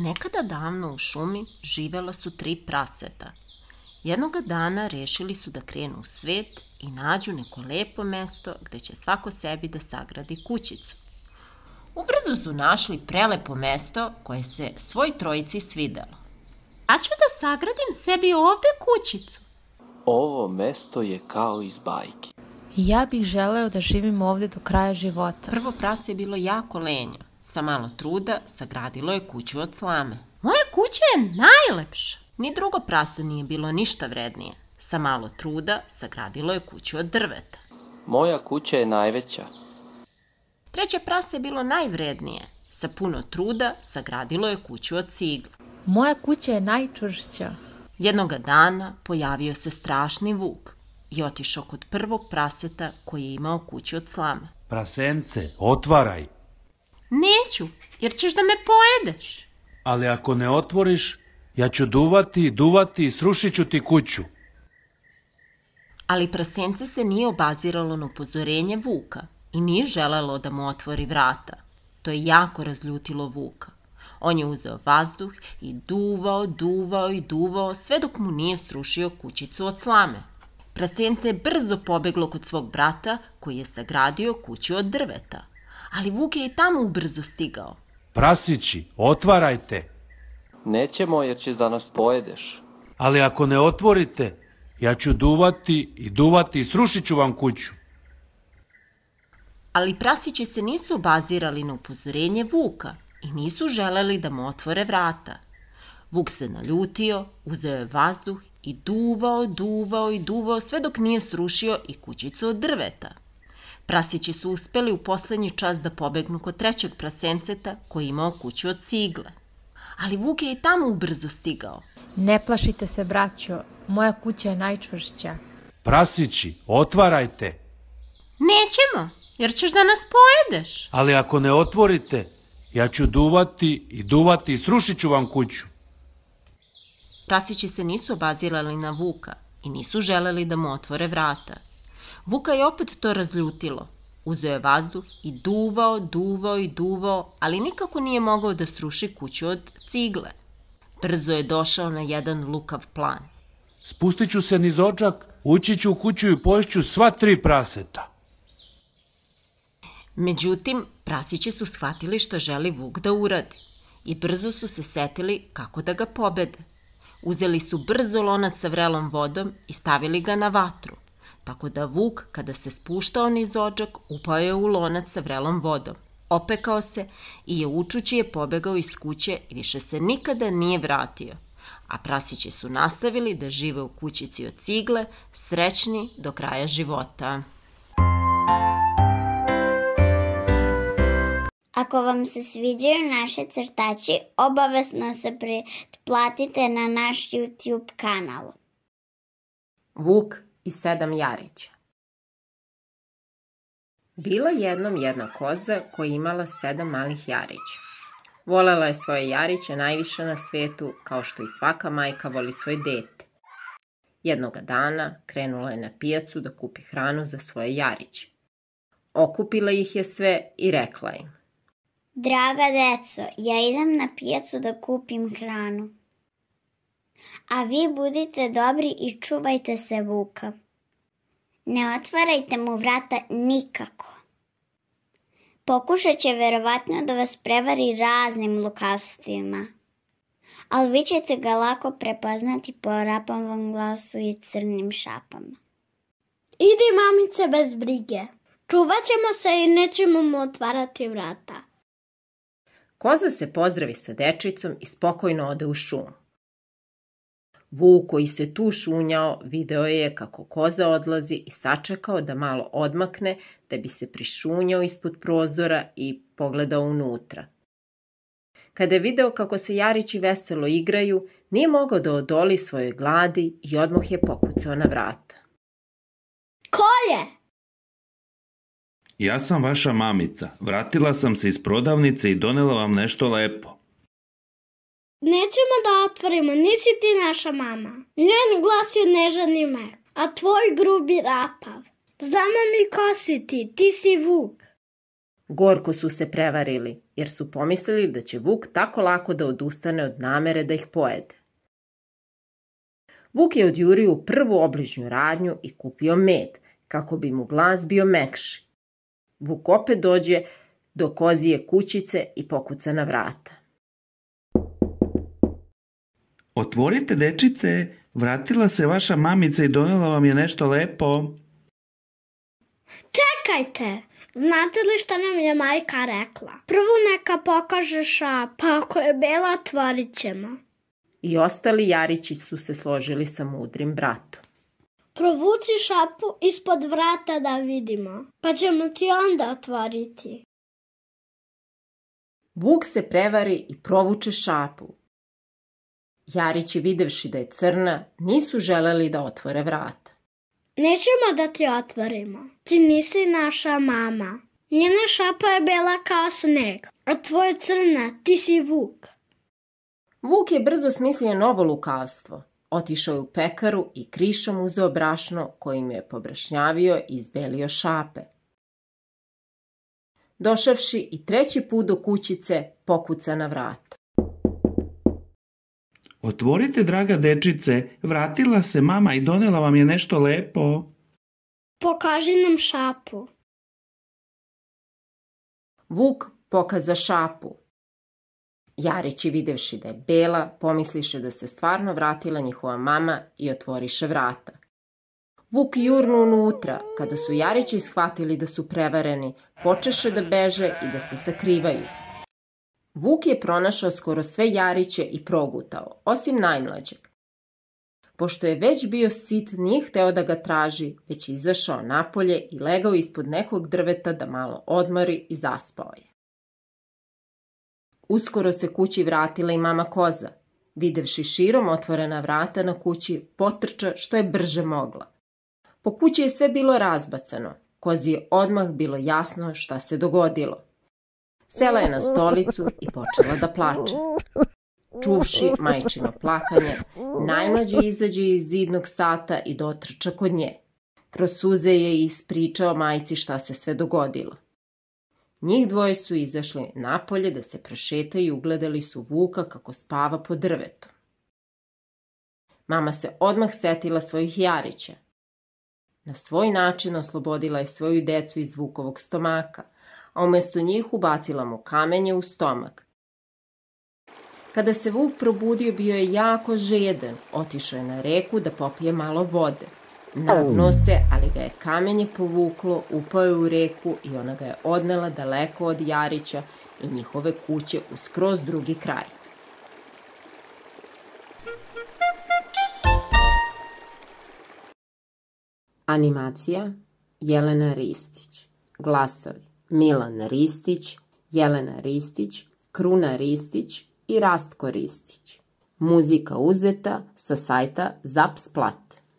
Nekada davno u šumi živela su tri praseta. Jednoga dana rešili su da krenu u svet i nađu neko lepo mesto gde će svako sebi da sagradi kućicu. Ubrzo su našli prelepo mesto koje se svoj trojici svidelo. Ja ću da sagradim sebi ovde kućicu. Ovo mesto je kao iz bajke. Ja bih želeo da živim ovde do kraja života. Prvo prase je bilo jako lenjo Sa malo truda sagradilo je kuću od slame. Moja kuća je najlepša! Ni drugo prase nije bilo ništa vrednije. Sa malo truda sagradilo je kuću od drveta. Moja kuća je najveća. Treće prase je bilo najvrednije. Sa puno truda sagradilo je kuću od cigla. Moja kuća je najčvršća. Jednoga dana pojavio se strašni vuk i otišao kod prvog praseta koji je imao kuću od slama. Prasence, otvaraj! Neću, jer ćeš da me pojedeš. Ali ako ne otvoriš, ja ću duvati, duvati i srušit ću ti kuću. Ali prasence se nije obaziralo na upozorenje Vuka i nije želelo da mu otvori vrata. To je jako razljutilo Vuka. On je uzeo vazduh i duvao, duvao i duvao sve dok mu nije srušio kućicu od slame. Prasence je brzo pobeglo kod svog brata koji je sagradio kuću od drveta ali Vuk je i tamo ubrzo stigao. Prasići, otvarajte. Nećemo jer će da nas pojedeš. Ali ako ne otvorite, ja ću duvati i duvati i srušit ću vam kuću. Ali prasići se nisu bazirali na upozorenje Vuka i nisu želeli da mu otvore vrata. Vuk se naljutio, uzeo je vazduh i duvao, duvao i duvao sve dok nije srušio i kućicu od drveta. Prasići su uspeli u poslednji čas da pobegnu kod trećeg prasenceta koji imao kuću od cigle. Ali Vuk je i tamo ubrzo stigao. Ne plašite se, braćo, moja kuća je najčvršća. Prasići, otvarajte. Nećemo, jer ćeš da nas pojedeš. Ali ako ne otvorite, ja ću duvati i duvati i srušit ću vam kuću. Prasići se nisu obazirali na Vuka i nisu želeli da mu otvore vrata – Vuka je opet to razljutilo. Uzeo je vazduh i duvao, duvao i duvao, ali nikako nije mogao da sruši kuću od cigle. Brzo je došao na jedan lukav plan. Spustit ću se niz očak, ući ću u kuću i pošću sva tri praseta. Međutim, prasići su shvatili što želi Vuk da uradi i brzo su se setili kako da ga pobede. Uzeli su brzo lonac sa vrelom vodom i stavili ga na vatru – tako da vuk, kada se spuštao niz odžak, upao je u lonac sa vrelom vodom. Opekao se i je učući je pobegao iz kuće i više se nikada nije vratio. A prasići su nastavili da žive u kućici od cigle, srećni do kraja života. Ako vam se sviđaju naše crtači, obavezno se pretplatite na naš YouTube kanal. Vuk i sedam jarića. Bila jednom jedna koza koja imala sedam malih jarića. Volela je svoje jariće najviše na svetu, kao što i svaka majka voli svoje dete. Jednoga dana krenula je na pijacu da kupi hranu za svoje jariće. Okupila ih je sve i rekla im. Draga deco, ja idem na pijacu da kupim hranu a vi budite dobri i čuvajte se Vuka. Ne otvarajte mu vrata nikako. Pokušat će verovatno da vas prevari raznim lukavstvima, ali vi ćete ga lako prepoznati po rapavom glasu i crnim šapama. Idi mamice bez brige, čuvat ćemo se i nećemo mu otvarati vrata. Koza se pozdravi sa dečicom i spokojno ode u šumu. Vuk koji se tu šunjao video je kako koza odlazi i sačekao da malo odmakne da bi se prišunjao ispod prozora i pogledao unutra. Kada je video kako se Jarići veselo igraju, nije mogao da odoli svojoj gladi i odmah je pokucao na vrata. Ko je? Ja sam vaša mamica. Vratila sam se iz prodavnice i donela vam nešto lepo. Nećemo da otvorimo, nisi ti naša mama. Njen glas je nežan i mek, a tvoj grubi rapav. Znamo mi ko si ti, ti si Vuk. Gorko su se prevarili, jer su pomislili da će Vuk tako lako da odustane od namere da ih pojede. Vuk je odjurio prvu obližnju radnju i kupio med, kako bi mu glas bio mekši. Vuk opet dođe do kozije kućice i pokuca na vrata. Otvorite, dečice, vratila se vaša mamica i donela vam je nešto lepo. Čekajte, znate li šta nam je majka rekla? Prvo neka pokaže ša, pa ako je bela, otvorit ćemo. I ostali Jarići su se složili sa mudrim bratom. Provuci šapu ispod vrata da vidimo, pa ćemo ti onda otvoriti. Vuk se prevari i provuče šapu, Jarići videvši da je crna, nisu želeli da otvore vrata. Nećemo da ti otvorimo. Ti nisi naša mama. Njena šapa je bela kao sneg, a tvoja crna, ti si Vuk. Vuk je brzo smislio novo lukavstvo. Otišao je u pekaru i krišom uzeo brašno kojim je pobrašnjavio i izbelio šape. Došavši i treći put do kućice, pokuca na vrata. Otvorite, draga dečice, vratila se mama i donela vam je nešto lepo. Pokaži nam šapu. Vuk pokaza šapu. Jarići videvši da je bela, pomisliše da se stvarno vratila njihova mama i otvoriše vrata. Vuk jurnu unutra, kada su Jarići shvatili da su prevareni, počeše da beže i da se sakrivaju – Vuk je pronašao skoro sve jariće i progutao, osim najmlađeg. Pošto je već bio sit, nije hteo da ga traži, već je izašao napolje i legao ispod nekog drveta da malo odmori i zaspao je. Uskoro se kući vratila i mama koza. Videvši širom otvorena vrata na kući, potrča što je brže mogla. Po kući je sve bilo razbacano. Kozi je odmah bilo jasno šta se dogodilo – sela je na stolicu i počela da plače. Čuši majčino plakanje, najmlađi izađe iz zidnog sata i dotrča kod nje. Kroz suze je ispričao majci šta se sve dogodilo. Njih dvoje su izašli napolje da se prešetaju i ugledali su Vuka kako spava po drvetom. Mama se odmah setila svojih jarića. Na svoj način oslobodila je svoju decu iz Vukovog stomaka – a umesto njih ubacila mu kamenje u stomak. Kada se Vuk probudio, bio je jako žeden. Otišao je na reku da popije malo vode. Nagnuo se, ali ga je kamenje povuklo, upao je u reku i ona ga je odnela daleko od Jarića i njihove kuće u skroz drugi kraj. Animacija Jelena Ristić Glasovi Milan Ristić, Jelena Ristić, Kruna Ristić i Rastko Ristić. Muzika uzeta sa sajta Zapsplat.